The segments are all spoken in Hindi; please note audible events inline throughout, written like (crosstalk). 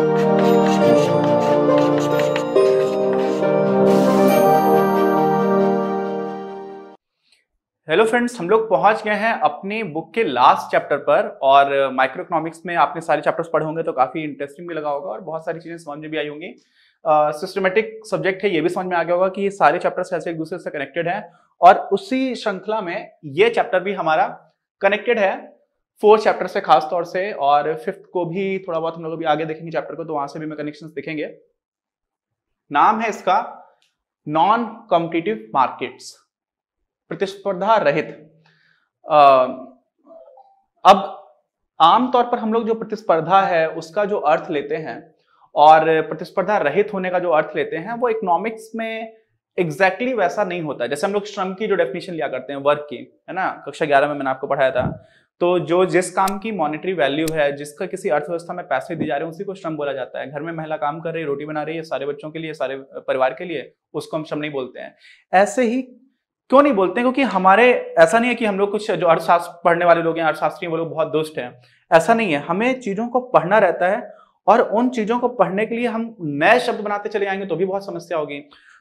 हेलो फ्रेंड्स हम लोग पहुंच गए हैं अपने बुक के लास्ट चैप्टर पर और माइक्रो इकोनॉमिक्स में आपने सारे चैप्टर्स पढ़े होंगे तो काफ़ी इंटरेस्टिंग भी लगा होगा और बहुत सारी चीज़ें समझ में भी आई होंगी सिस्टमेटिक सब्जेक्ट है ये भी समझ में आ गया होगा कि ये सारे चैप्टर्स ऐसे एक दूसरे से कनेक्टेड हैं और उसी श्रृंखला में ये चैप्टर भी हमारा कनेक्टेड है फोर्थ चैप्टर से खास तौर से और फिफ्थ को भी थोड़ा बहुत हम लोग अभी आगे देखेंगे चैप्टर को तो वहां से भी हमें कनेक्शन दिखेंगे नाम है इसका नॉन कॉम्पिटिटिव मार्केट्स प्रतिस्पर्धा रहित अब आमतौर पर हम लोग जो प्रतिस्पर्धा है उसका जो अर्थ लेते हैं और प्रतिस्पर्धा रहित होने का जो अर्थ लेते हैं वो इकोनॉमिक्स में एग्जैक्टली exactly वैसा नहीं होता जैसे हम लोग श्रम की जो डेफिनेशन लिया करते हैं वर्क की है ना कक्षा ग्यारह में मैंने आपको पढ़ाया था तो जो जिस काम की मॉनेटरी वैल्यू है जिसका किसी अर्थव्यवस्था में पैसे दिए जा रहे हैं उसी को श्रम बोला जाता है घर में महिला काम कर रही है रोटी बना रही है सारे बच्चों के लिए सारे परिवार के लिए उसको हम श्रम नहीं बोलते हैं ऐसे ही क्यों नहीं बोलते हैं? क्योंकि हमारे ऐसा नहीं है कि हम लोग कुछ जो अर्थशास्त्र पढ़ने वाले लोग हैं अर्थशास्त्री वो लोग बहुत दुष्ट हैं ऐसा नहीं है हमें चीज़ों को पढ़ना रहता है और उन चीज़ों को पढ़ने के लिए हम नए शब्द बनाते चले जाएंगे तो भी बहुत समस्या होगी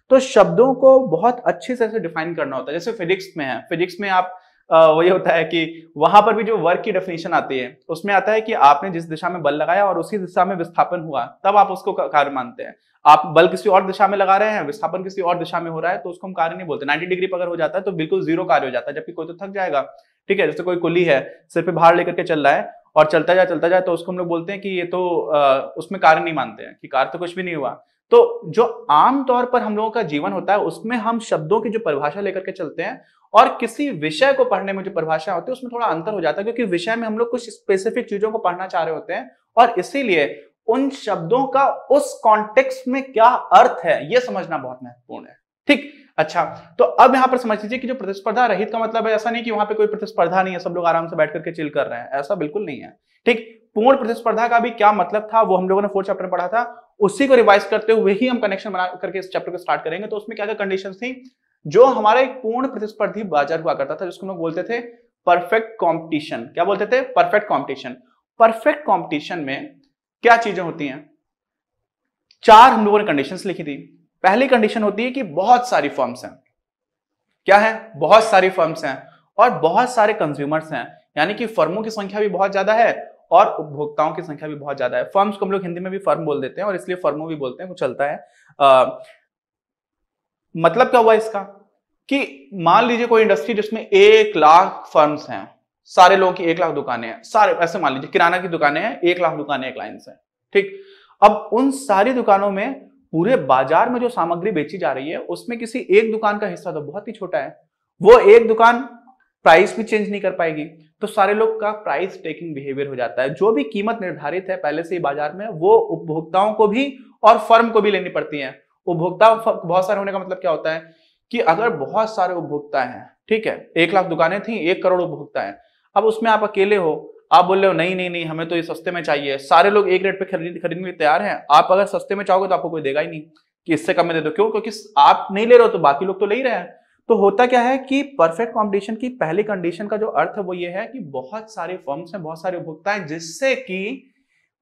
तो शब्दों को बहुत अच्छे से डिफाइन करना होता है जैसे फिजिक्स में है फिजिक्स में आप वही होता है कि वहां पर भी जो वर्क की डेफिनेशन आती है उसमें आता है कि आपने जिस दिशा में बल लगाया और उसी दिशा में विस्थापन हुआ तब आप उसको कार्य मानते हैं आप बल किसी और दिशा में लगा रहे हैं विस्थापन किसी और दिशा में हो रहा है तो उसको हम कार्य नहीं बोलते नाइन्टी डिग्री पर अगर हो जाता है तो बिल्कुल जीरो कार्य हो जाता है जबकि कोई तो थक जाएगा ठीक है जैसे कोई कुली है सिर बाहर लेकर के चल रहा है और चलता जाए चलता जाए तो उसको हम लोग बोलते हैं कि ये तो आ, उसमें कार्य नहीं मानते हैं कि कार्य तो कुछ भी नहीं हुआ तो जो आम तौर पर हम लोगों का जीवन होता है उसमें हम शब्दों की जो परिभाषा लेकर के चलते हैं और किसी विषय को पढ़ने में जो परिभाषा होती है उसमें थोड़ा अंतर हो जाता है क्योंकि विषय में हम लोग कुछ स्पेसिफिक चीजों को पढ़ना चाह रहे होते हैं और इसीलिए उन शब्दों का उस कॉन्टेक्स्ट में क्या अर्थ है यह समझना बहुत महत्वपूर्ण है ठीक अच्छा तो अब यहां पर समझ लीजिए कि जो प्रतिस्पर्धा रहित का मतलब है ऐसा नहीं कि वहां पे कोई प्रतिस्पर्धा नहीं है सब लोग आराम से बैठ करके चिल कर रहे हैं ऐसा बिल्कुल नहीं है ठीक पूर्ण प्रतिस्पर्धा का भी क्या मतलब था वो हम लोगों ने फोर्थ चैप्टर पढ़ा था उसी को रिवाइज करते हुए ही हम कनेक्शन बना करके इस चैप्टर को स्टार्ट करेंगे तो उसमें क्या क्या कंडीशन थी जो हमारा एक पूर्ण प्रतिस्पर्धी बाजार हुआ करता था जिसको हम लोग बोलते थे परफेक्ट कॉम्पिटिशन क्या बोलते थे परफेक्ट कॉम्पिटिशन परफेक्ट कॉम्पिटिशन में क्या चीजें होती हैं चार हम लोगों ने कंडीशन लिखी थी पहली कंडीशन होती है कि बहुत सारी फर्म्स हैं क्या है बहुत सारी फर्म्स हैं और बहुत सारे कंज्यूमर्स हैं यानी कि फर्मों की संख्या भी बहुत ज्यादा है और उपभोक्ताओं की संख्या भी बहुत ज्यादा है फर्म्स को हम लोग हिंदी में भी फर्म बोल देते हैं और इसलिए फर्मो भी बोलते हैं कुछ चलता है आ, मतलब क्या हुआ इसका कि मान लीजिए कोई इंडस्ट्री जिसमें एक लाख फर्म्स हैं सारे लोगों की एक लाख दुकानें हैं सारे ऐसे मान लीजिए किराना की दुकानें हैं एक लाख दुकानें एक लाइन से ठीक अब उन सारी दुकानों में पूरे बाजार में जो सामग्री बेची जा रही है उसमें किसी एक दुकान का हिस्सा तो बहुत ही छोटा है वो एक दुकान प्राइस भी चेंज नहीं कर पाएगी तो सारे लोग का प्राइस टेकिंग बिहेवियर हो जाता है जो भी कीमत निर्धारित है पहले से ही बाजार में वो उपभोक्ताओं को भी और फर्म को भी लेनी पड़ती है उपभोक्ता बहुत सारे होने का मतलब क्या होता है कि अगर बहुत सारे उपभोक्ता हैं ठीक है एक लाख दुकानें थी एक करोड़ उपभोक्ता है अब उसमें आप अकेले हो आप बोल रहे हो नहीं नहीं नहीं हमें तो ये सस्ते में चाहिए सारे लोग एक रेट पे खरीद खरीदने के लिए तैयार हैं आप अगर सस्ते में चाहोगे तो आपको कोई देगा ही नहीं कि इससे कम में दे दो क्यों क्योंकि आप नहीं ले रहे हो तो बाकी लोग तो ले ही रहे हैं तो होता क्या है कि परफेक्ट कॉम्पिटिशन की पहली कंडीशन का जो अर्थ है वो ये है कि बहुत सारे फर्म्स हैं बहुत सारे उपभोक्ता हैं जिससे कि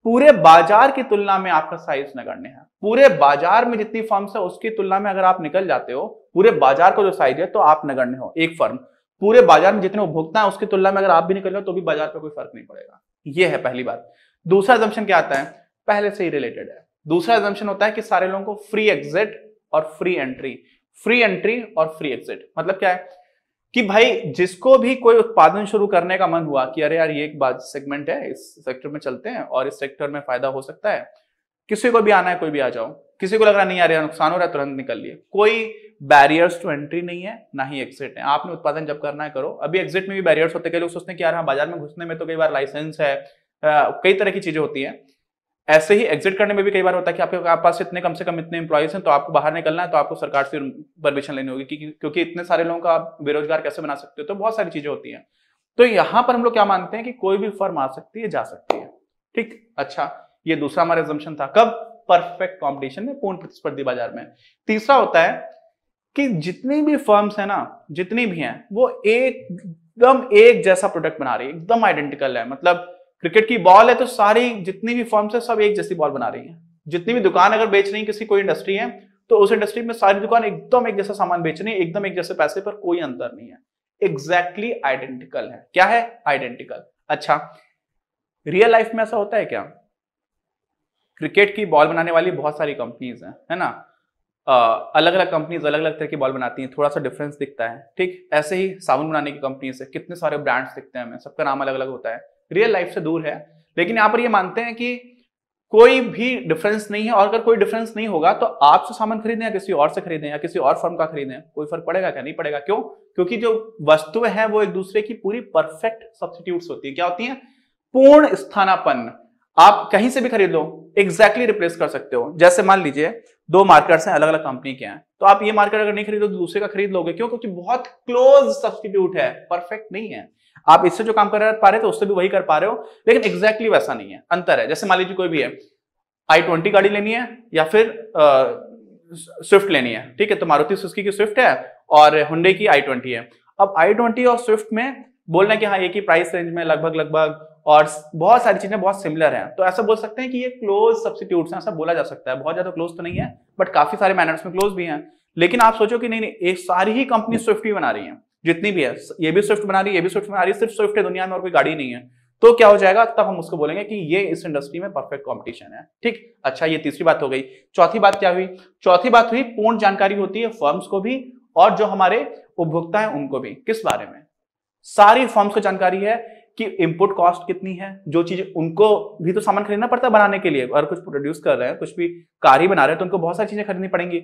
पूरे बाजार की तुलना में आपका साइज नगण्य है पूरे बाजार में जितनी फर्म्स है उसकी तुलना में अगर आप निकल जाते हो पूरे बाजार का जो साइज है तो आप नगण्य हो एक फर्म पूरे बाजार में जितने उपभोक्ता है उसकी तुलना में अगर आप भी निकल जाओ तो भी बाजार पर कोई फर्क नहीं पड़ेगा ये है पहली बात दूसरा एजम्पन क्या आता है पहले से ही रिलेटेड है दूसरा एजम्पन होता है कि सारे लोगों को फ्री एग्जिट और फ्री एंट्री फ्री एंट्री और फ्री एग्जिट मतलब क्या है कि भाई जिसको भी कोई उत्पादन शुरू करने का मन हुआ कि अरे यार ये एक बात सेगमेंट है इस सेक्टर में चलते हैं और इस सेक्टर में फायदा हो सकता है किसी को भी आना है कोई भी आ जाओ किसी को लग रहा नहीं आ यार नुकसान हो रहा है तुरंत निकल लिए कोई बैरियर्स टू एंट्री नहीं है ना ही एग्जिट है आपने उत्पादन जब करना है करो अभी एग्जिट में भी बैरियर्स होते हैं कई लोग सोचते हैं कि यार हाँ बाजार में घुसने में तो कई बार लाइसेंस है कई तरह की चीजें होती है ऐसे ही एग्जिट करने में भी कई बार होता है कि आपके पास इतने कम से कम इतने इंप्लाइज हैं तो आपको बाहर निकलना है तो आपको सरकार से परमिशन लेनी होगी क्योंकि इतने सारे लोगों का आप बेरोजगार कैसे बना सकते हो तो बहुत सारी चीजें होती हैं तो यहां पर हम लोग क्या मानते हैं कि कोई भी फर्म आ सकती है जा सकती है ठीक अच्छा ये दूसरा हमारा एग्जम्पन था कब परफेक्ट कॉम्पिटिशन में पूर्ण प्रतिस्पर्धी बाजार में तीसरा होता है कि जितनी भी फर्म्स है ना जितनी भी हैं वो एकदम एक जैसा प्रोडक्ट बना रही है एकदम आइडेंटिकल है मतलब क्रिकेट की बॉल है तो सारी जितनी भी फॉर्म्स है सब एक जैसी बॉल बना रही है जितनी भी दुकान अगर बेच रही है किसी कोई इंडस्ट्री है तो उस इंडस्ट्री में सारी दुकान एकदम एक जैसा सामान बेच रही है एकदम एक जैसे पैसे पर कोई अंतर नहीं है एग्जैक्टली exactly आइडेंटिकल है क्या है आइडेंटिकल अच्छा रियल लाइफ में ऐसा होता है क्या क्रिकेट की बॉल बनाने वाली बहुत सारी कंपनीज हैं है ना अलग अलग कंपनीज अलग अलग तरह की बॉल बनाती हैं थोड़ा सा डिफरेंस दिखता है ठीक ऐसे ही साबुन बनाने की कंपनीज है कितने सारे ब्रांड्स दिखते हैं हमें सबका नाम अलग अलग होता है रियल लाइफ से दूर है लेकिन यहाँ पर ये मानते हैं कि कोई भी डिफरेंस नहीं है और अगर कोई डिफरेंस नहीं होगा तो आपसे सामान खरीदें या किसी और से खरीदें या किसी और फर्म का खरीदें कोई फर्क पड़ेगा क्या नहीं पड़ेगा क्यों क्योंकि जो वस्तुएं हैं वो एक दूसरे की पूरी परफेक्ट सब्सटीट्यूट होती है क्या होती है पूर्ण स्थानापन्न आप कहीं से भी खरीद लो एग्जैक्टली रिप्लेस कर सकते हो जैसे मान लीजिए दो मार्केट हैं अलग अलग कंपनी के हैं तो आप ये मार्केट अगर नहीं खरीदो तो दूसरे का खरीद लोगे क्यों क्योंकि बहुत क्लोज सब्सटीट्यूट है परफेक्ट नहीं है आप इससे जो काम कर पा रहे थे तो उससे भी वही कर पा रहे हो लेकिन एग्जैक्टली exactly वैसा नहीं है अंतर है जैसे मान लीजिए कोई भी है आई ट्वेंटी गाड़ी लेनी है या फिर स्विफ्ट लेनी है ठीक है तो मारुति सुस्की की स्विफ्ट है और हुडे की आई ट्वेंटी है अब आई ट्वेंटी और स्विफ्ट में बोलना है कि हाँ एक ही प्राइस रेंज में लगभग लगभग और बहुत सारी चीजें बहुत सिमिलर हैं तो ऐसा बोल सकते हैं कि ये क्लोज सब्सिट्यूट हैं ऐसा बोला जा सकता है बहुत ज्यादा क्लोज तो नहीं है बट काफी सारे मैनर्स में क्लोज भी हैं लेकिन आप सोचो कि नहीं नहीं एक सारी ही कंपनी स्विफ्ट ही बना रही है जितनी भी है ये भी स्विफ्ट बना रही है ये भी स्विफ्ट बना रही है सिर्फ स्विफ्ट है दुनिया में और कोई गाड़ी नहीं है तो क्या हो जाएगा तब हम उसको बोलेंगे कि ये इस इंडस्ट्री में परफेक्ट कंपटीशन है ठीक अच्छा ये तीसरी बात हो गई चौथी बात क्या हुई चौथी बात हुई पूर्ण जानकारी होती है फर्म्स को भी और जो हमारे उपभोक्ता है उनको भी किस बारे में सारी फर्म्स को जानकारी है कि इनपुट कॉस्ट कितनी है जो चीज उनको भी तो सामान खरीदना पड़ता है बनाने के लिए और कुछ प्रोड्यूस कर रहे हैं कुछ भी कार ही बना रहे हैं तो उनको बहुत सारी चीजें खरीदनी पड़ेंगी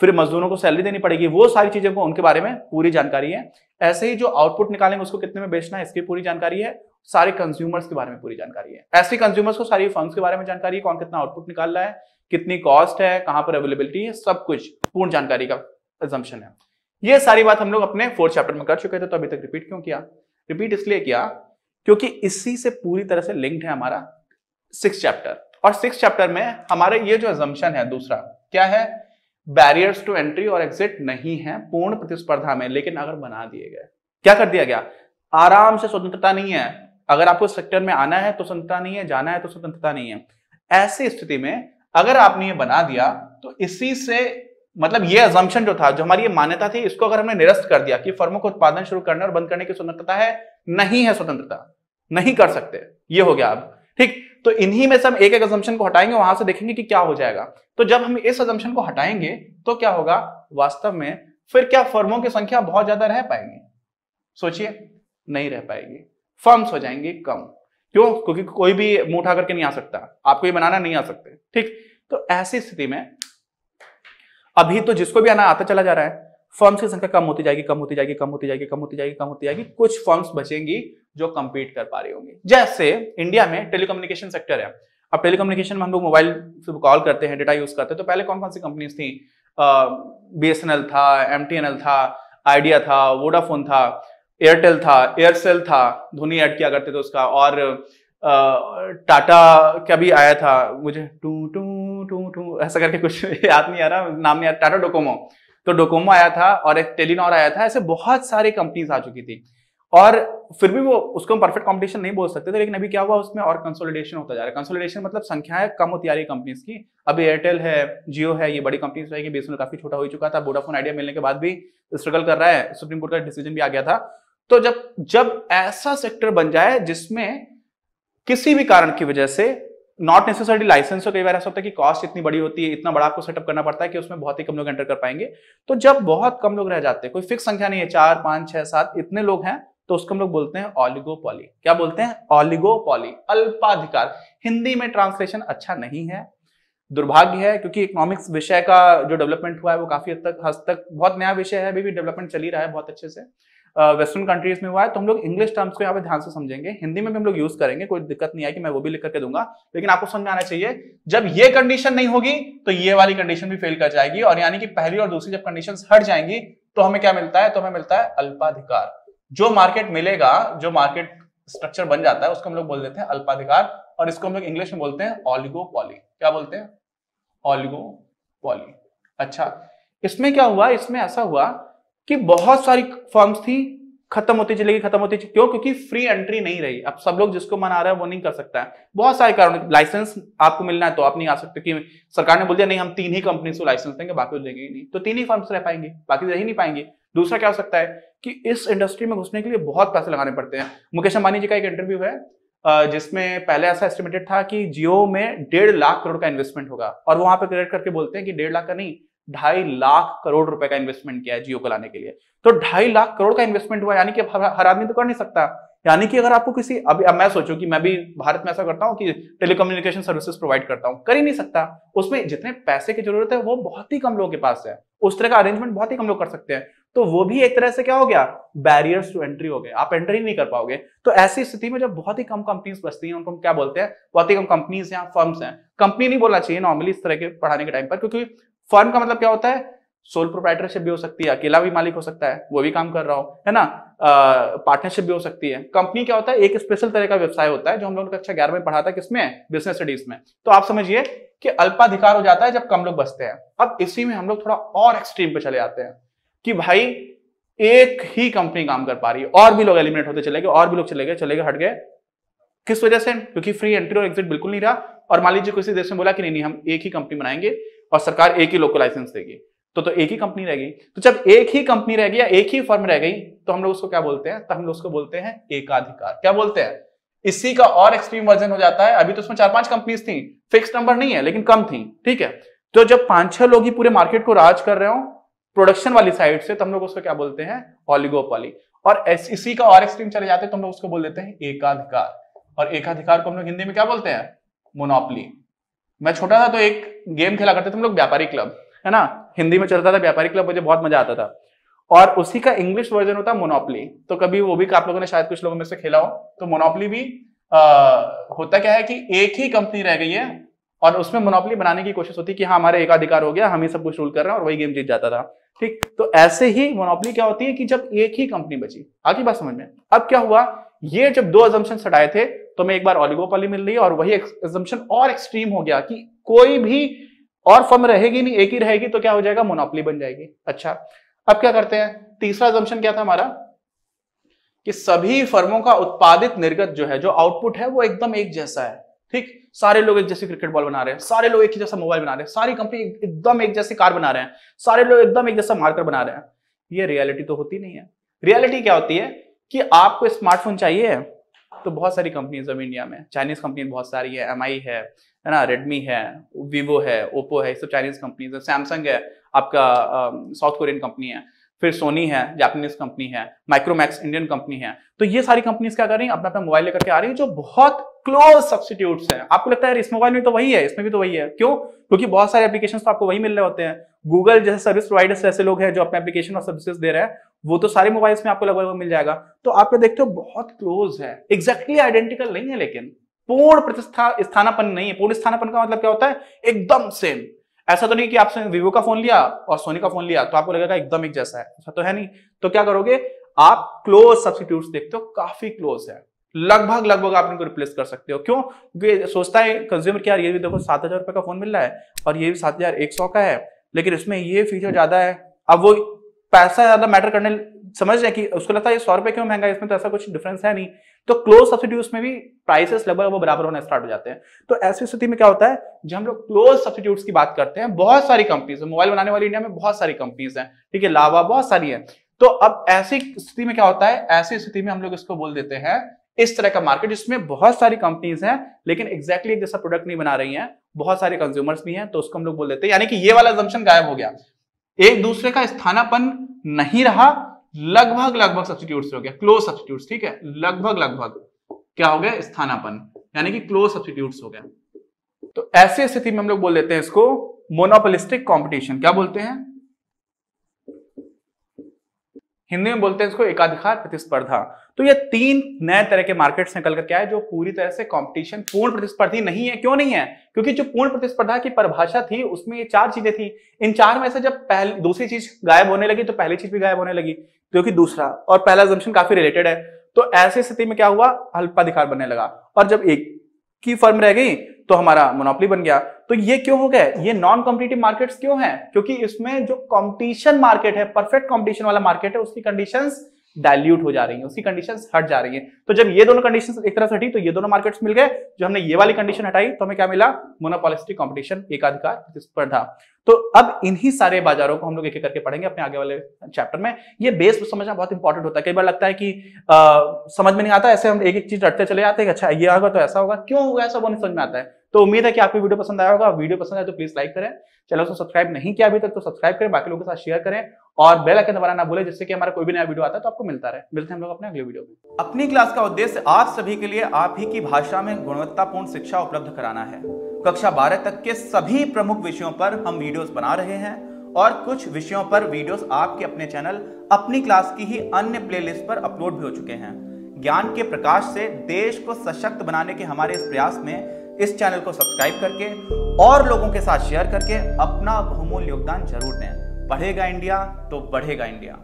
फिर मजदूरों को सैलरी देनी पड़ेगी वो सारी चीजें को उनके बारे में पूरी जानकारी है ऐसे ही जो आउटपुट निकालेंगे उसको कितने में बेचना है इसकी पूरी जानकारी है सारे कंज्यूमर्स के बारे में पूरी जानकारी है ऐसे कंज्यूमर्स को सारी फंड के बारे में जानकारी है कौन कितना आउटपुट निकाल रहा है कितनी कॉस्ट है कहां पर अवेलेबिलिटी है सब कुछ पूर्ण जानकारी का एजम्पन है ये सारी बात हम लोग अपने फोर्थ चैप्टर में कर चुके थे तो अभी तक रिपीट क्यों किया रिपीट इसलिए किया क्योंकि इसी से पूरी तरह से लिंक्ड है हमारा सिक्स चैप्टर और सिक्स चैप्टर में हमारे ये जो एजम्पन है दूसरा क्या है बैरियर्स टू एंट्री और एग्जिट नहीं है पूर्ण प्रतिस्पर्धा में लेकिन अगर बना दिए गए क्या कर दिया गया आराम से स्वतंत्रता नहीं है अगर आपको सेक्टर में आना है तो स्वतंत्रता नहीं है जाना है तो स्वतंत्रता नहीं है ऐसी स्थिति में अगर आपने ये बना दिया तो इसी से मतलब ये अजम्पन जो था जो हमारी ये मान्यता थी इसको अगर हमने निरस्त कर दिया कि फर्मों को उत्पादन शुरू करने और बंद करने की स्वतंत्रता है नहीं है स्वतंत्रता नहीं कर सकते ये हो गया अब ठीक तो इन्हीं में से हम एक एक असम्पशन को हटाएंगे वहां से देखेंगे कि क्या हो जाएगा तो जब हम इस एजम्पन को हटाएंगे तो क्या होगा वास्तव में फिर क्या फर्मों की संख्या बहुत ज्यादा रह पाएंगे सोचिए नहीं रह पाएगी फर्म्स हो जाएंगे कम क्यों क्योंकि कोई भी मुंह उठा करके नहीं आ सकता आपको ये बनाना नहीं आ सकते ठीक तो ऐसी स्थिति में अभी तो जिसको भी आना आता चला जा रहा है फॉर्म्स की संख्या कम होती जाएगी कम होती जाएगी कम होती जाएगी कम होती जाएगी कम होती जाएगी कुछ फॉर्म्स बचेंगी जो कम्पीट कर पा रही होंगी जैसे इंडिया में टेलीकम्युनिकेशन सेक्टर है अब टेलीकम्युनिकेशन में हम लोग मोबाइल से कॉल करते हैं डेटा यूज करते हैं तो पहले कौन कौन सी कंपनीज थी बी एस था एम था आइडिया था वोडाफोन था एयरटेल था एयरसेल था धोनी ऐड किया करते थे उसका और टाटा क्या भी आया था मुझे टू टू टू टू ऐसा करके कुछ (laughs) याद नहीं आ रहा नाम नहीं आ रहा टाटा डोकोमो तो डोकोमो आया था और एक टेलीनॉर आया था ऐसे बहुत सारी कंपनीज आ चुकी थी और फिर भी वो उसको हम परफेक्ट कंपटीशन नहीं बोल सकते थे लेकिन अभी क्या हुआ उसमें और कंसोलिडेशन होता जा रहा है कंसोलिडेशन मतलब है कम होती आ रही कंपनीज की अभी एयरटेल है जियो है ये बड़ी कंपनीज बीस बीएसएनएल काफी छोटा हो चुका था वोडाफोन आइडिया मिलने के बाद भी स्ट्रगल कर रहा है सुप्रीम कोर्ट का डिसीजन भी आ गया था तो जब जब ऐसा सेक्टर बन जाए जिसमें किसी भी कारण की वजह से नॉट नेसेसरी लाइसेंस हो कई बार ऐसा होता है कि कॉस्ट इतनी बड़ी होती है इतना बड़ा आपको सेटअप करना पड़ता है कि उसमें बहुत ही कम लोग एंटर कर पाएंगे तो जब बहुत कम लोग रह जाते हैं कोई फिक्स संख्या नहीं है चार पांच छह सात इतने लोग हैं तो उसको हम लोग बोलते हैं ऑलिगोपॉली क्या बोलते हैं ऑलिगोपॉली अल्पाधिकार हिंदी में ट्रांसलेशन अच्छा नहीं है दुर्भाग्य है क्योंकि इकोनॉमिक्स विषय का जो डेवलपमेंट हुआ है वो काफी हद तक हद तक बहुत नया विषय है अभी भी डेवलपमेंट चल ही रहा है बहुत अच्छे से वेस्टर्न कंट्रीज में हुआ है तो हम लोग इंग्लिश टर्म्स को यहाँ पे ध्यान से समझेंगे हिंदी में भी हम लोग यूज करेंगे कोई दिक्कत नहीं आएगी मैं वो भी लिख करके दूंगा लेकिन आपको समझ में आना चाहिए जब ये कंडीशन नहीं होगी तो ये वाली कंडीशन भी फेल कर जाएगी और यानी कि पहली और दूसरी जब कंडीशन हट जाएंगी तो हमें क्या मिलता है तो हमें मिलता है अल्पाधिकार जो मार्केट मिलेगा जो मार्केट स्ट्रक्चर बन जाता है उसको हम लोग बोल देते हैं अल्पाधिकार और इसको हम लोग इंग्लिश में बोलते हैं ऑलिगो क्या बोलते हैं ऑलिगो अच्छा इसमें क्या हुआ इसमें ऐसा हुआ कि बहुत सारी फर्म्स थी खत्म होती चलेगी खत्म होती चलेगी क्यों क्योंकि फ्री एंट्री नहीं रही अब सब लोग जिसको मन आ रहा है वो नहीं कर सकता है बहुत सारे कारण लाइसेंस आपको मिलना है तो आप नहीं आ सकते कि सरकार ने बोल दिया नहीं हम तीन ही कंपनी को लाइसेंस देंगे बाकी देंगे ही नहीं तो तीन ही फर्म्स रह पाएंगे बाकी रह ही नहीं पाएंगे दूसरा क्या हो सकता है कि इस इंडस्ट्री में घुसने के लिए बहुत पैसे लगाने पड़ते हैं मुकेश अंबानी जी का एक इंटरव्यू है जिसमें पहले ऐसा एस्टिमेटेड था कि जियो में डेढ़ लाख करोड़ का इन्वेस्टमेंट होगा और वहां पर क्रिएट करके बोलते हैं कि डेढ़ लाख का नहीं ढाई लाख करोड़ रुपए का इन्वेस्टमेंट किया है जियो को लाने के लिए तो ढाई लाख करोड़ का इन्वेस्टमेंट हुआ यानी कि हर आदमी तो कर नहीं सकता यानी कि अगर आपको किसी अभी अब मैं सोचूं कि मैं भी भारत में ऐसा करता हूं कि टेलीकम्युनिकेशन सर्विसेज प्रोवाइड करता हूं कर ही नहीं सकता उसमें जितने पैसे की जरूरत है वो बहुत ही कम लोगों के पास है उस तरह का अरेंजमेंट बहुत ही कम लोग कर सकते हैं तो वो भी एक तरह से क्या हो गया बैरियर्स टू एंट्री हो गए आप एंट्री नहीं कर पाओगे तो ऐसी स्थिति में जब बहुत ही कम कंपनीज बचती हैं उनको हम क्या बोलते हैं बहुत ही कम कंपनीज हैं फर्म्स हैं कंपनी नहीं बोलना चाहिए नॉर्मली इस तरह के पढ़ाने के टाइम पर क्योंकि फर्म का मतलब क्या होता है सोल प्रोप्राइटरशिप भी हो सकती है अकेला भी मालिक हो सकता है वो भी काम कर रहा हो है ना पार्टनरशिप भी हो सकती है कंपनी क्या होता है एक स्पेशल तरह का व्यवसाय होता है जो हम लोगों ने कक्षा अच्छा ग्यारह में पढ़ा था किसमें बिजनेस स्टडीज में तो आप समझिए कि अल्पाधिकार हो जाता है जब कम लोग बसते हैं अब इसी में हम लोग थोड़ा और एक्सट्रीम पे चले जाते हैं कि भाई एक ही कंपनी काम कर पा रही है और भी लोग एलिमिनेट होते चले गए और भी लोग चले गए चले गए हट गए किस वजह से क्योंकि फ्री एंट्री और एग्जिट बिल्कुल नहीं रहा और मान लीजिए किसी देश में बोला कि नहीं नहीं हम एक ही कंपनी बनाएंगे और सरकार एक ही लोकल लाइसेंस देगी तो तो एक ही कंपनी रहेगी तो जब एक ही कंपनी रह गई या एक ही फर्म रह गई तो हम लोग उसको क्या बोलते हैं तो हम लोग उसको बोलते हैं एकाधिकार क्या बोलते हैं इसी का और एक्सट्रीम वर्जन हो जाता है अभी तो उसमें चार पांच कंपनीज थी फिक्स नंबर नहीं है लेकिन कम थी ठीक है तो जब पांच छह लोग ही पूरे मार्केट को राज कर रहे हो प्रोडक्शन वाली साइड से तो हम लोग उसको क्या बोलते हैं ऑलिगोपॉली और इसी का और एक्सट्रीम चले जाते हैं तो हम लोग उसको बोल देते हैं एकाधिकार और एकाधिकार को हम लोग हिंदी में क्या बोलते हैं मोनोपली मैं छोटा था तो एक गेम खेला करते थे हम लोग व्यापारी क्लब है ना हिंदी में चलता था व्यापारी क्लब मुझे बहुत मजा आता था और उसी का इंग्लिश वर्जन होता है मोनोपली तो कभी वो भी आप लोगों ने शायद कुछ लोगों में से खेला हो तो मोनोपली भी आ, होता क्या है कि एक ही कंपनी रह गई है और उसमें मोनोपली बनाने की कोशिश होती है कि हाँ हमारे एक अधिकार हो गया हम ही सब कुछ रूल कर रहे हैं और वही गेम जीत जाता था ठीक तो ऐसे ही मोनोपली क्या होती है कि जब एक ही कंपनी बची आगे बात समझ में अब क्या हुआ ये जब दो अजम्पन सटाए थे तो हमें एक बार ऑलिगोपॉली मिल रही है और वही एग्जम्पन और एक्सट्रीम हो गया कि कोई भी और फर्म रहेगी नहीं एक ही रहेगी तो क्या हो जाएगा मोनोपली बन जाएगी अच्छा अब क्या करते हैं तीसरा एग्जम्पन क्या था हमारा कि सभी फर्मों का उत्पादित निर्गत जो है जो आउटपुट है वो एकदम एक जैसा है ठीक सारे लोग एक जैसे क्रिकेट बॉल बना रहे हैं सारे लोग एक ही जैसा मोबाइल बना रहे हैं सारी कंपनी एकदम एक जैसी कार बना रहे हैं सारे लोग एकदम एक जैसा मार्कर बना रहे हैं ये रियलिटी तो होती नहीं है रियलिटी क्या होती है कि आपको स्मार्टफोन चाहिए तो बहुत सारी कंपनीज अब इंडिया में चाइनीज कंपनी बहुत सारी है एम है है ना रेडमी है वीवो है ओप्पो है ये सब चाइनीज कंपनीज है सैमसंग है आपका साउथ कोरियन कंपनी है फिर सोनी है जापानीज कंपनी है माइक्रोमैक्स इंडियन कंपनी है तो ये सारी कंपनीज क्या कर रही है अपना अपना मोबाइल लेकर के आ रही है जो बहुत क्लोज सब्सटीट्यूट है आपको लगता है इस मोबाइल में तो वही है इसमें भी तो वही है क्यों क्योंकि बहुत सारे एप्लीकेशन तो आपको वही मिल रहे होते हैं गूगल जैसे सर्विस प्रोवाइडर्स ऐसे लोग हैं जो अपने एप्लीकेशन और सर्विसेज दे रहे हैं वो तो सारे मोबाइल्स में आपको लगभग मिल जाएगा तो आप ये देखते हो बहुत क्लोज है एग्जैक्टली आइडेंटिकल नहीं है लेकिन पूर्ण प्रतिष्ठा स्थानापन नहीं है पूर्ण स्थानापन का मतलब क्या होता है एकदम सेम ऐसा तो नहीं कि आपने विवो का फोन लिया और सोनी का फोन लिया तो आपको लगेगा एकदम एक जैसा है ऐसा तो है नहीं तो क्या करोगे आप क्लोज सब्सिट्यूट देखते हो काफी क्लोज है लगभग लगभग आप इनको रिप्लेस कर सकते हो क्यों सोचता है कंज्यूमर क्या ये भी देखो सात हजार रुपए का फोन मिल रहा है और ये भी सात हजार एक सौ का है लेकिन इसमें ये फीचर ज्यादा है अब वो पैसा ज्यादा मैटर करने समझ रहे कि उसको लगता है सौ रुपए क्यों महंगा इसमें तो ऐसा कुछ डिफरेंस है नहीं तो क्लोज सब्सिट्यूट में भी प्राइसेस लगभग वो बराबर होना स्टार्ट हो जाते हैं तो ऐसी स्थिति में क्या होता है जब हम लोग क्लोज सब्सिट्यूट की बात करते हैं बहुत सारी कंपनीज है मोबाइल बनाने वाली इंडिया में बहुत सारी कंपनीज है ठीक है लावा बहुत सारी है तो अब ऐसी स्थिति में क्या होता है ऐसी स्थिति में हम लोग इसको बोल देते हैं इस तरह का मार्केट जिसमें बहुत सारी कंपनीज हैं लेकिन एग्जैक्टली exactly जैसा प्रोडक्ट नहीं बना रही हैं बहुत सारे कंज्यूमर्स भी हैं तो उसको हम लोग बोल देते हैं यानी कि ये वाला जम्पन गायब हो गया एक दूसरे का स्थानापन नहीं रहा लगभग लगभग सब्सटीट्यूट हो गया क्लोज सब्सटीट्यूट ठीक है लगभग लगभग क्या हो गया स्थानापन यानी कि क्लोज सब्सटीट्यूट हो गया तो ऐसी स्थिति में हम लोग बोल देते हैं इसको मोनोपोलिस्टिक कंपटीशन क्या बोलते हैं हिंदी में बोलते हैं इसको एकाधिकार प्रतिस्पर्धा तो ये तीन नए तरह के मार्केट्स निकल क्या है जो पूरी तरह से कंपटीशन पूर्ण प्रतिस्पर्धी नहीं है क्यों नहीं है क्योंकि जो पूर्ण प्रतिस्पर्धा की परिभाषा थी उसमें ये चार चीजें थी इन चार में से जब पहली दूसरी चीज गायब होने लगी तो पहली चीज भी गायब होने लगी जो कि दूसरा और पहला जम्पन काफी रिलेटेड है तो ऐसी स्थिति में क्या हुआ अल्पाधिकार बनने लगा और जब एक की फर्म रह गई तो हमारा मोनोपली बन गया तो ये क्यों हो गया ये नॉन कॉम्पिटेटिव मार्केट्स क्यों हैं क्योंकि इसमें जो कॉम्पिटिशन मार्केट है परफेक्ट कॉम्पिटिशन वाला मार्केट है उसकी कंडीशंस डायल्यूट हो जा रही है उसकी कंडीशन हट जा रही है तो जब ये दोनों कंडीशन एक तरह से हटी तो ये दोनों मार्केट्स मिल गए जो हमने ये वाली कंडीशन हटाई तो हमें क्या मिला मोनोपोलिस्टिक कॉम्पिटिशन एकाधिकार प्रतिस्पर्धा तो अब इन्हीं सारे बाजारों को हम लोग एक एक करके पढ़ेंगे अपने आगे वाले चैप्टर में ये बेस समझना बहुत इंपॉर्टेंट होता है कई बार लगता है कि आ, समझ में नहीं आता ऐसे हम एक एक चीज रटते चले जाते हैं अच्छा ये होगा तो ऐसा होगा क्यों होगा ऐसा वो नहीं समझ में आता है तो उम्मीद है कि आपको वीडियो पसंद आया होगा वीडियो पसंद आया तो प्लीज लाइक करें चलो सब्सक्राइब नहीं किया अभी तक तो सब्सक्राइब करें बाकी लोगों के साथ शेयर करें और बेल आइकन दबाना ना भूले जिससे कि हमारा कोई भी नया वीडियो आता है तो आपको मिलता रहे मिलते हैं हम लोग अपने अगले वीडियो में अपनी क्लास का उद्देश्य आप सभी के लिए आप ही की भाषा में गुणवत्तापूर्ण शिक्षा उपलब्ध कराना है कक्षा बारह तक के सभी प्रमुख विषयों पर हम वीडियो बना रहे हैं और कुछ विषयों पर वीडियोस आपके अपने चैनल अपनी क्लास की ही अन्य प्लेलिस्ट पर अपलोड भी हो चुके हैं ज्ञान के प्रकाश से देश को सशक्त बनाने के हमारे इस प्रयास में इस चैनल को सब्सक्राइब करके और लोगों के साथ शेयर करके अपना बहुमूल्य योगदान जरूर दें बढ़ेगा इंडिया तो बढ़ेगा इंडिया